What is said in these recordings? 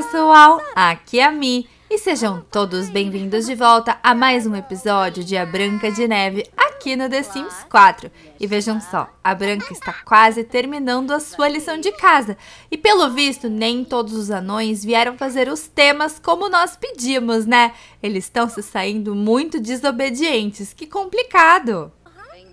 pessoal, aqui é a Mi e sejam todos bem-vindos de volta a mais um episódio de A Branca de Neve aqui no The Sims 4. E vejam só, a Branca está quase terminando a sua lição de casa e pelo visto nem todos os anões vieram fazer os temas como nós pedimos, né? Eles estão se saindo muito desobedientes, que complicado!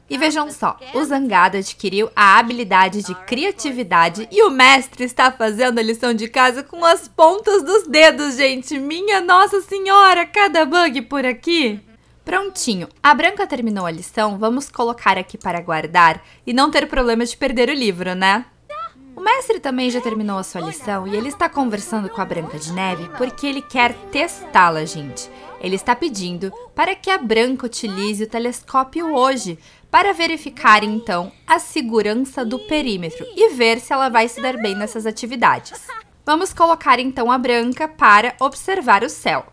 E vejam só, o Zangado adquiriu a habilidade de criatividade e o mestre está fazendo a lição de casa com as pontas dos dedos, gente. Minha Nossa Senhora, cada bug por aqui. Prontinho, a Branca terminou a lição, vamos colocar aqui para guardar e não ter problema de perder o livro, né? O mestre também já terminou a sua lição e ele está conversando com a Branca de Neve porque ele quer testá-la, gente. Ele está pedindo para que a Branca utilize o telescópio hoje, para verificar então a segurança do perímetro e ver se ela vai se dar bem nessas atividades. Vamos colocar então a branca para observar o céu.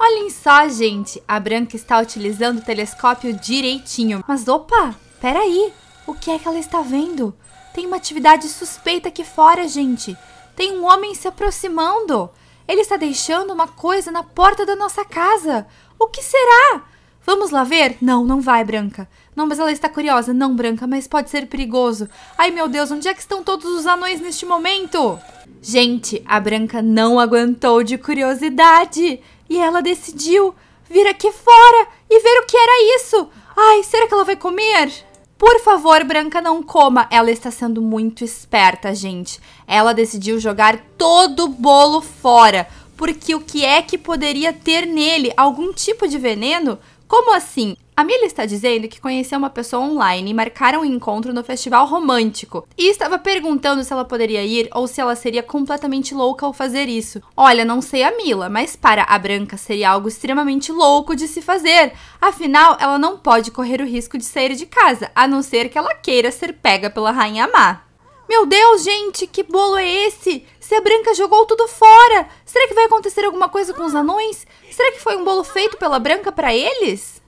Olhem só, gente, a branca está utilizando o telescópio direitinho. Mas opa, peraí, o que é que ela está vendo? Tem uma atividade suspeita aqui fora, gente. Tem um homem se aproximando. Ele está deixando uma coisa na porta da nossa casa. O que será? Vamos lá ver? Não, não vai, Branca. Não, mas ela está curiosa. Não, Branca, mas pode ser perigoso. Ai, meu Deus, onde é que estão todos os anões neste momento? Gente, a Branca não aguentou de curiosidade e ela decidiu vir aqui fora e ver o que era isso. Ai, será que ela vai comer? Por favor, Branca, não coma. Ela está sendo muito esperta, gente. Ela decidiu jogar todo o bolo fora, porque o que é que poderia ter nele? Algum tipo de veneno? Como assim? A Mila está dizendo que conheceu uma pessoa online e marcaram um encontro no festival romântico. E estava perguntando se ela poderia ir ou se ela seria completamente louca ao fazer isso. Olha, não sei a Mila, mas para a Branca seria algo extremamente louco de se fazer. Afinal, ela não pode correr o risco de sair de casa, a não ser que ela queira ser pega pela Rainha Má. Meu Deus, gente, que bolo é esse? Se a Branca jogou tudo fora, será que vai acontecer alguma coisa com os ah. anões? Será que foi um bolo feito pela Branca para eles?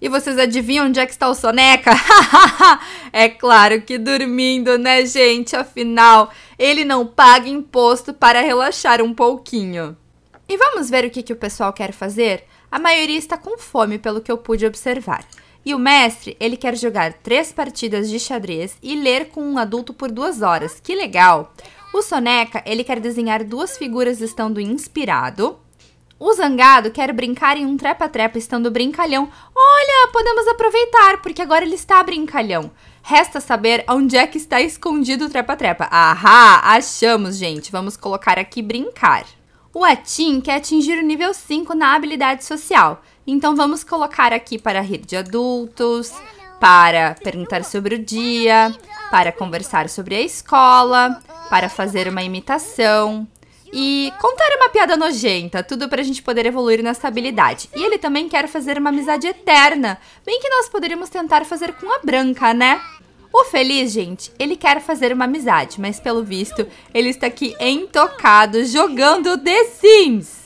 E vocês adivinham onde é que está o Soneca? é claro que dormindo, né, gente? Afinal, ele não paga imposto para relaxar um pouquinho. E vamos ver o que, que o pessoal quer fazer? A maioria está com fome, pelo que eu pude observar. E o mestre, ele quer jogar três partidas de xadrez e ler com um adulto por duas horas. Que legal! O Soneca, ele quer desenhar duas figuras estando inspirado. O Zangado quer brincar em um trepa-trepa estando brincalhão. Olha, podemos aproveitar, porque agora ele está brincalhão. Resta saber onde é que está escondido o trepa-trepa. Ahá, achamos, gente. Vamos colocar aqui brincar. O Atim quer atingir o nível 5 na habilidade social. Então vamos colocar aqui para rir de adultos, para perguntar sobre o dia, para conversar sobre a escola, para fazer uma imitação e contar uma piada nojenta, tudo para a gente poder evoluir nessa habilidade. E ele também quer fazer uma amizade eterna, bem que nós poderíamos tentar fazer com a Branca, né? O Feliz, gente, ele quer fazer uma amizade, mas pelo visto, ele está aqui intocado jogando The Sims.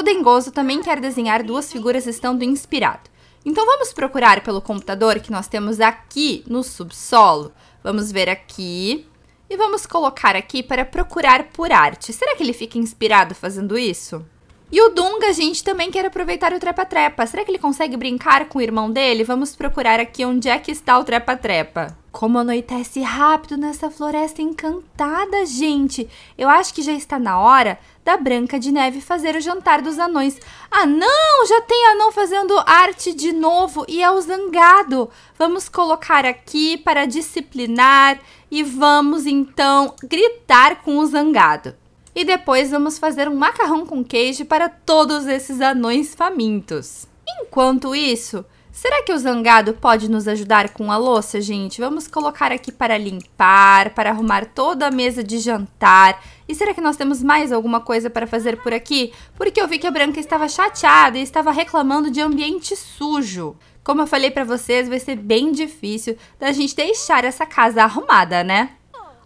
O Dengoso também quer desenhar duas figuras estando inspirado. Então vamos procurar pelo computador que nós temos aqui no subsolo. Vamos ver aqui e vamos colocar aqui para procurar por arte. Será que ele fica inspirado fazendo isso? E o Dunga, gente, também quer aproveitar o trepa-trepa. Será que ele consegue brincar com o irmão dele? Vamos procurar aqui onde é que está o trepa-trepa. Como anoitece rápido nessa floresta encantada, gente. Eu acho que já está na hora da Branca de Neve fazer o jantar dos anões. Ah, não! Já tem anão fazendo arte de novo e é o zangado. Vamos colocar aqui para disciplinar e vamos então gritar com o zangado. E depois vamos fazer um macarrão com queijo para todos esses anões famintos. Enquanto isso, Será que o zangado pode nos ajudar com a louça, gente? Vamos colocar aqui para limpar, para arrumar toda a mesa de jantar. E será que nós temos mais alguma coisa para fazer por aqui? Porque eu vi que a Branca estava chateada e estava reclamando de ambiente sujo. Como eu falei para vocês, vai ser bem difícil da gente deixar essa casa arrumada, né?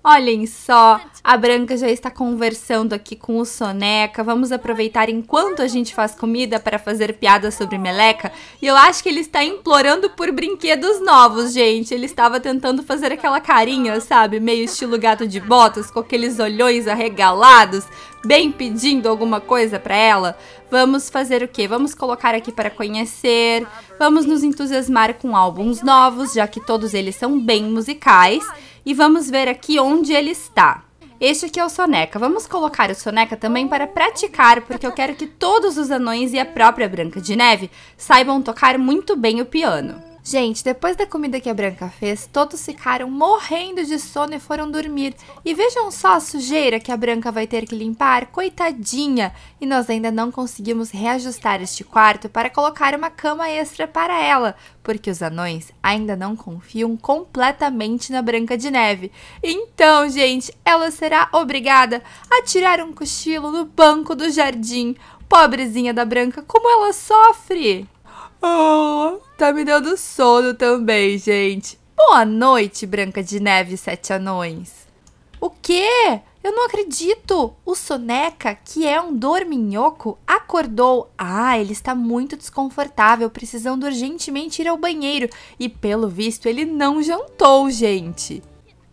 Olhem só, a Branca já está conversando aqui com o Soneca. Vamos aproveitar enquanto a gente faz comida para fazer piadas sobre meleca. E eu acho que ele está implorando por brinquedos novos, gente. Ele estava tentando fazer aquela carinha, sabe? Meio estilo gato de botas, com aqueles olhões arregalados, bem pedindo alguma coisa para ela. Vamos fazer o quê? Vamos colocar aqui para conhecer. Vamos nos entusiasmar com álbuns novos, já que todos eles são bem musicais e vamos ver aqui onde ele está. Este aqui é o Soneca. Vamos colocar o Soneca também para praticar, porque eu quero que todos os anões e a própria Branca de Neve saibam tocar muito bem o piano. Gente, depois da comida que a Branca fez, todos ficaram morrendo de sono e foram dormir. E vejam só a sujeira que a Branca vai ter que limpar, coitadinha! E nós ainda não conseguimos reajustar este quarto para colocar uma cama extra para ela, porque os anões ainda não confiam completamente na Branca de Neve. Então, gente, ela será obrigada a tirar um cochilo no banco do jardim. Pobrezinha da Branca, como ela sofre! Oh, tá me dando sono também, gente. Boa noite, Branca de Neve e Sete Anões. O quê? Eu não acredito! O Soneca, que é um dorminhoco, acordou. Ah, ele está muito desconfortável, precisando urgentemente ir ao banheiro. E pelo visto, ele não jantou, gente.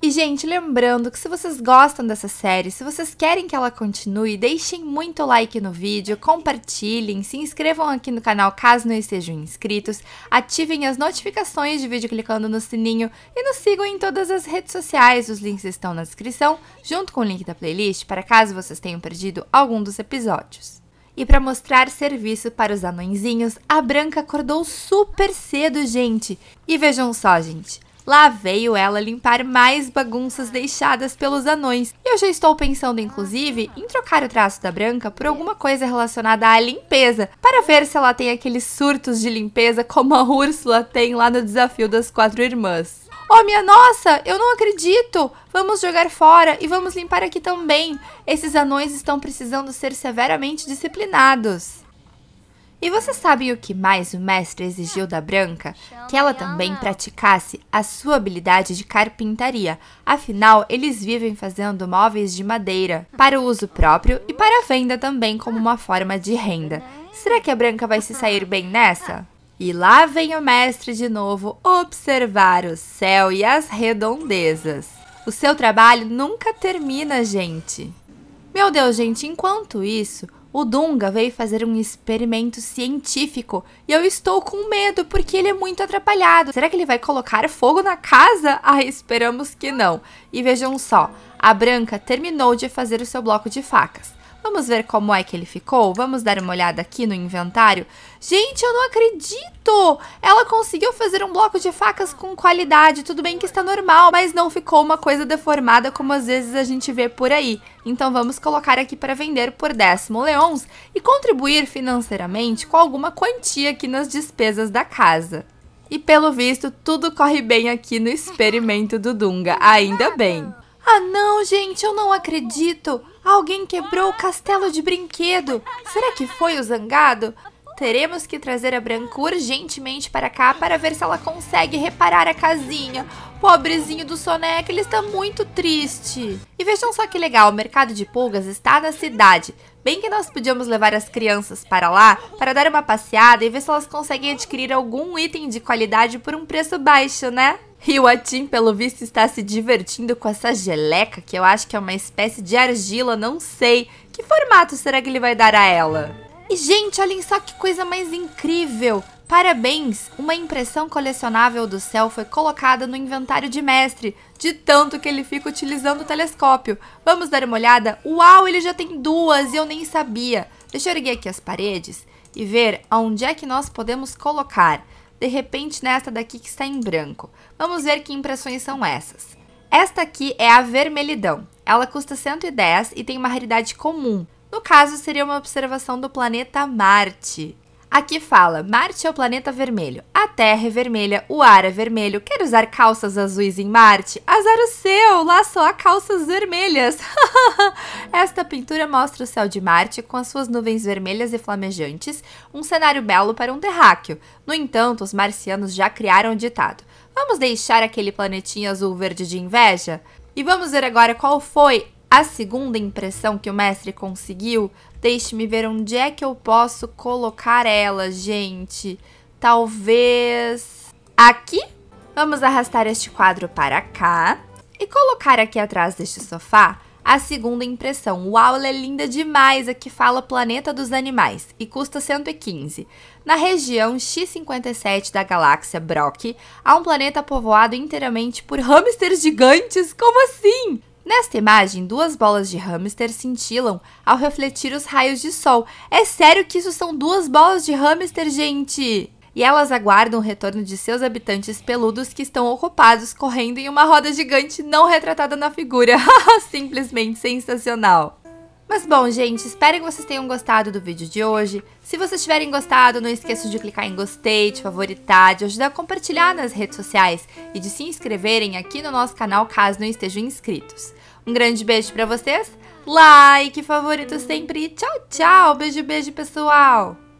E, gente, lembrando que se vocês gostam dessa série, se vocês querem que ela continue, deixem muito like no vídeo, compartilhem, se inscrevam aqui no canal caso não estejam inscritos, ativem as notificações de vídeo clicando no sininho e nos sigam em todas as redes sociais, os links estão na descrição, junto com o link da playlist para caso vocês tenham perdido algum dos episódios. E para mostrar serviço para os anõezinhos, a Branca acordou super cedo, gente. E vejam só, gente. Lá veio ela limpar mais bagunças deixadas pelos anões. E eu já estou pensando, inclusive, em trocar o traço da Branca por alguma coisa relacionada à limpeza, para ver se ela tem aqueles surtos de limpeza como a Úrsula tem lá no Desafio das Quatro Irmãs. Oh, minha nossa, eu não acredito! Vamos jogar fora e vamos limpar aqui também. Esses anões estão precisando ser severamente disciplinados. E você sabe o que mais o mestre exigiu da Branca? Que ela também praticasse a sua habilidade de carpintaria. Afinal, eles vivem fazendo móveis de madeira para o uso próprio e para a venda também como uma forma de renda. Será que a Branca vai se sair bem nessa? E lá vem o mestre de novo observar o céu e as redondezas. O seu trabalho nunca termina, gente. Meu Deus, gente, enquanto isso, o Dunga veio fazer um experimento científico e eu estou com medo porque ele é muito atrapalhado. Será que ele vai colocar fogo na casa? Ah, esperamos que não. E vejam só, a Branca terminou de fazer o seu bloco de facas. Vamos ver como é que ele ficou? Vamos dar uma olhada aqui no inventário? Gente, eu não acredito! Ela conseguiu fazer um bloco de facas com qualidade. Tudo bem que está normal, mas não ficou uma coisa deformada como às vezes a gente vê por aí. Então vamos colocar aqui para vender por décimo leões e contribuir financeiramente com alguma quantia aqui nas despesas da casa. E pelo visto, tudo corre bem aqui no experimento do Dunga, ainda bem. Ah não, gente, eu não acredito! Alguém quebrou o castelo de brinquedo. Será que foi o zangado? Teremos que trazer a Branca urgentemente para cá para ver se ela consegue reparar a casinha. Pobrezinho do Soneca, ele está muito triste. E vejam só que legal, o mercado de pulgas está na cidade. Bem que nós podíamos levar as crianças para lá para dar uma passeada e ver se elas conseguem adquirir algum item de qualidade por um preço baixo, né? E o Atim, pelo visto, está se divertindo com essa geleca, que eu acho que é uma espécie de argila, não sei. Que formato será que ele vai dar a ela? E, gente, olhem só que coisa mais incrível! Parabéns! Uma impressão colecionável do céu foi colocada no inventário de mestre, de tanto que ele fica utilizando o telescópio. Vamos dar uma olhada? Uau, ele já tem duas e eu nem sabia. Deixa eu erguer aqui as paredes e ver aonde é que nós podemos colocar de repente nesta daqui que está em branco. Vamos ver que impressões são essas. Esta aqui é a vermelhidão. Ela custa 110 e tem uma raridade comum. No caso, seria uma observação do planeta Marte. Aqui fala: Marte é o planeta vermelho, a Terra é vermelha, o ar é vermelho. Quer usar calças azuis em Marte? Azar o seu! Lá só há calças vermelhas! Esta pintura mostra o céu de Marte com as suas nuvens vermelhas e flamejantes, um cenário belo para um terráqueo. No entanto, os marcianos já criaram o um ditado. Vamos deixar aquele planetinho azul-verde de inveja? E vamos ver agora qual foi a segunda impressão que o mestre conseguiu Deixe-me ver onde é que eu posso colocar ela, gente. Talvez aqui? Vamos arrastar este quadro para cá e colocar aqui atrás deste sofá a segunda impressão. Uau, ela é linda demais! Aqui fala Planeta dos Animais e custa 115. Na região X57 da galáxia Brock, há um planeta povoado inteiramente por hamsters gigantes. Como assim? Nesta imagem, duas bolas de hamster cintilam ao refletir os raios de sol. É sério que isso são duas bolas de hamster, gente! E elas aguardam o retorno de seus habitantes peludos que estão ocupados correndo em uma roda gigante não retratada na figura. Simplesmente sensacional! Mas bom, gente, espero que vocês tenham gostado do vídeo de hoje. Se vocês tiverem gostado, não esqueçam de clicar em gostei, de favoritar, de ajudar a compartilhar nas redes sociais e de se inscreverem aqui no nosso canal caso não estejam inscritos. Um grande beijo para vocês, like, favorito sempre. Tchau, tchau. Beijo, beijo, pessoal.